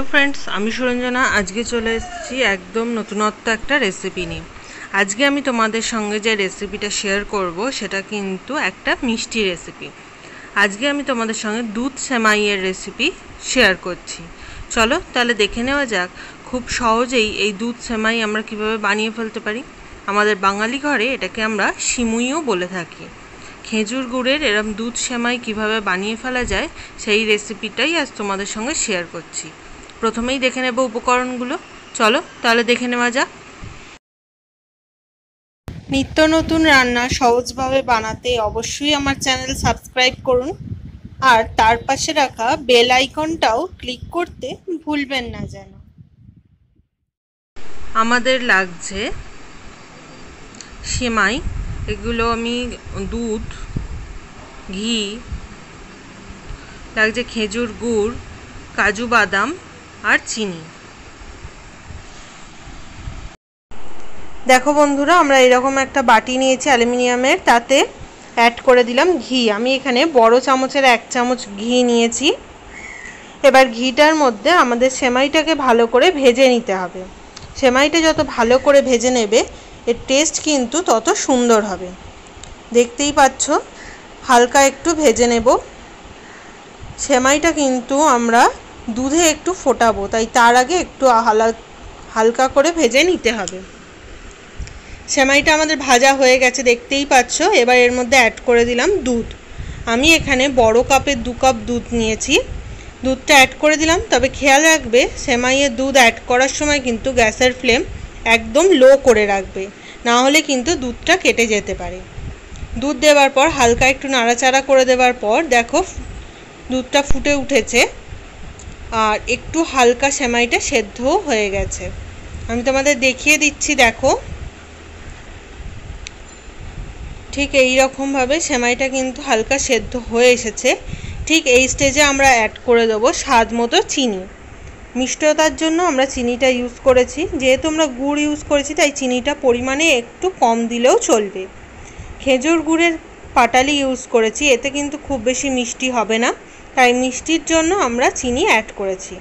hello friends আমি সুরঞ্জনা আজকে চলে এসেছি একদম নতুনত্ব একটা রেসিপি নিয়ে আজকে আমি তোমাদের সঙ্গে যে রেসিপিটা শেয়ার করব সেটা কিন্তু একটা মিষ্টি রেসিপি আজকে আমি তোমাদের সঙ্গে দুধ সেমাইয়ের রেসিপি শেয়ার করছি চলো তাহলে দেখে নেওয়া যাক খুব সহজেই এই দুধ সেমাই আমরা কিভাবে বানিয়ে ফেলতে পারি আমাদের বাঙালি ঘরে এটাকে আমরা সিমুইও বলে থাকি খেজুর গুড়ের এরম দুধ সেমাই কিভাবে বানিয়ে ফেলা যায় সেই রেসিপিটাই আজ তোমাদের সঙ্গে শেয়ার করছি প্রথমেই দেখে নেব উপকরণগুলো চলো তাহলে দেখে নেওয়া যাক নিত্য নতুন রান্না সহজভাবে বানাতে অবশ্যই আমার চ্যানেল সাবস্ক্রাইব করুন আর তার পাশে রাখা বেল আইকনটাও ক্লিক করতে ভুলবেন না যেন আমাদের লাগছে সেমাই এগুলো আমি দুধ ঘি লাগছে খেজুর গুড় কাজু বাদাম আর চিনি দেখো বন্ধুরা আমরা এরকম একটা বাটি নিয়েছি অ্যালুমিনিয়ামের তাতে অ্যাড করে দিলাম ঘি আমি এখানে বড় চামচের এক চামচ ঘি নিয়েছি এবার ঘিটার মধ্যে আমাদের সেমাইটাকে ভালো করে ভেজে নিতে হবে সেমাইটা যত ভালো করে ভেজে নেবে এর টেস্ট কিন্তু তত সুন্দর হবে দেখতেই পাচ্ছ হালকা একটু ভেজে নেব সেমাইটা কিন্তু আমরা দুধে একটু ফোটাবো তাই তার আগে একটু হালা হালকা করে ভেজে নিতে হবে সেমাইটা আমাদের ভাজা হয়ে গেছে দেখতেই পাচ্ছ এবার এর মধ্যে অ্যাড করে দিলাম দুধ আমি এখানে বড় কাপে দু কাপ দুধ নিয়েছি দুধটা অ্যাড করে দিলাম তবে খেয়াল রাখবে সেমাইয়ের দুধ অ্যাড করার সময় কিন্তু গ্যাসের ফ্লেম একদম লো করে রাখবে না হলে কিন্তু দুধটা কেটে যেতে পারে দুধ দেওয়ার পর হালকা একটু নাড়াচাড়া করে দেওয়ার পর দেখো দুধটা ফুটে উঠেছে আর একটু হালকা সেমাইটা সেদ্ধও হয়ে গেছে আমি তোমাদের দেখিয়ে দিচ্ছি দেখো ঠিক এই রকমভাবে সেমাইটা কিন্তু হালকা সেদ্ধ হয়ে এসেছে ঠিক এই স্টেজে আমরা অ্যাড করে দেবো স্বাদ মতো চিনি মিষ্টতার জন্য আমরা চিনিটা ইউজ করেছি যেহেতু আমরা গুড় ইউজ করেছি তাই চিনিটা পরিমাণে একটু কম দিলেও চলবে খেজুর গুড়ের পাটালি ইউজ করেছি এতে কিন্তু খুব বেশি মিষ্টি হবে না তাই মিষ্টির জন্য আমরা চিনি অ্যাড করেছি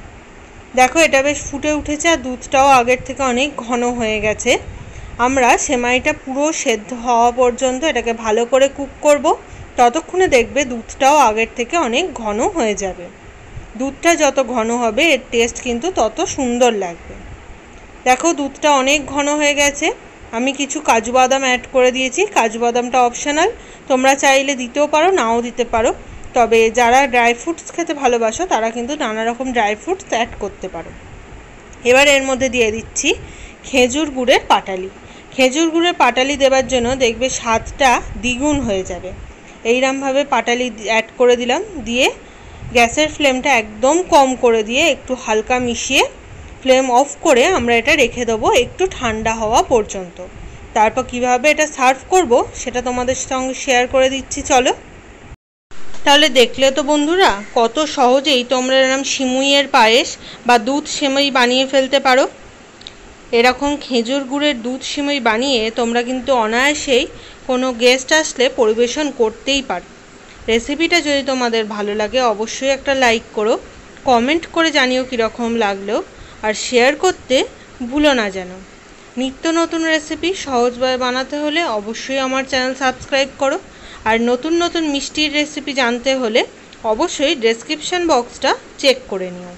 দেখো এটা বেশ ফুটে উঠেছে আর দুধটাও আগের থেকে অনেক ঘন হয়ে গেছে আমরা সেমাইটা পুরো সেদ্ধ হওয়া পর্যন্ত এটাকে ভালো করে কুক করব ততক্ষণে দেখবে দুধটাও আগের থেকে অনেক ঘন হয়ে যাবে দুধটা যত ঘন হবে এর টেস্ট কিন্তু তত সুন্দর লাগবে দেখো দুধটা অনেক ঘন হয়ে গেছে আমি কিছু কাজু বাদাম অ্যাড করে দিয়েছি কাজু বাদামটা অপশনাল তোমরা চাইলে দিতেও পারো নাও দিতে পারো তবে যারা ড্রাই ফ্রুটস খেতে ভালোবাসো তারা কিন্তু নানা রকম ড্রাই ফ্রুটস অ্যাড করতে পারো এবার এর মধ্যে দিয়ে দিচ্ছি খেজুর গুড়ের পাটালি খেজুর গুড়ের পাটালি দেবার জন্য দেখবে স্বাদটা দ্বিগুণ হয়ে যাবে এইরমভাবে পাটালি অ্যাড করে দিলাম দিয়ে গ্যাসের ফ্লেমটা একদম কম করে দিয়ে একটু হালকা মিশিয়ে ফ্লেম অফ করে আমরা এটা রেখে দেবো একটু ঠান্ডা হওয়া পর্যন্ত তারপর কিভাবে এটা সার্ভ করব সেটা তোমাদের সঙ্গে শেয়ার করে দিচ্ছি চলো তাহলে দেখলে তো বন্ধুরা কত সহজেই তোমরা এরম সিমুইয়ের পায়েস বা দুধ সিমুই বানিয়ে ফেলতে পারো এরকম খেজুর গুড়ের দুধ সিমুই বানিয়ে তোমরা কিন্তু অনায়াসেই কোনো গেস্ট আসলে পরিবেশন করতেই পারো রেসিপিটা যদি তোমাদের ভালো লাগে অবশ্যই একটা লাইক করো কমেন্ট করে জানিও কীরকম লাগলো আর শেয়ার করতে ভুলো না যেন নিত্য নতুন রেসিপি সহজভাবে বানাতে হলে অবশ্যই আমার চ্যানেল সাবস্ক্রাইব করো আর নতুন নতুন মিষ্টির রেসিপি জানতে হলে অবশ্যই ডেসক্রিপশন বক্সটা চেক করে নিও